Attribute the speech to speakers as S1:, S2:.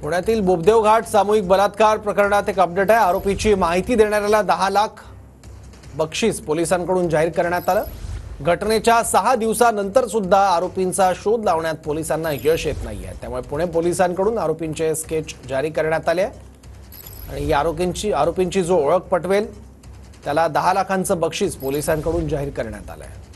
S1: पुण्यातील बोबदेव घाट सामूहिक बलात्कार प्रकरणात एक अपडेट आहे आरोपीची माहिती देणाऱ्याला दहा लाख बक्षीस पोलिसांकडून जाहीर करण्यात आलं घटनेच्या सहा दिवसानंतर सुद्धा आरोपींचा शोध लावण्यात पोलिसांना यश येत नाही आहे त्यामुळे पुणे पोलिसांकडून आरोपींचे स्केच जारी करण्यात आले आणि या आरोपींची आरोपींची जो ओळख पटवेल त्याला दहा लाखांचं बक्षीस पोलिसांकडून जाहीर करण्यात आलं आहे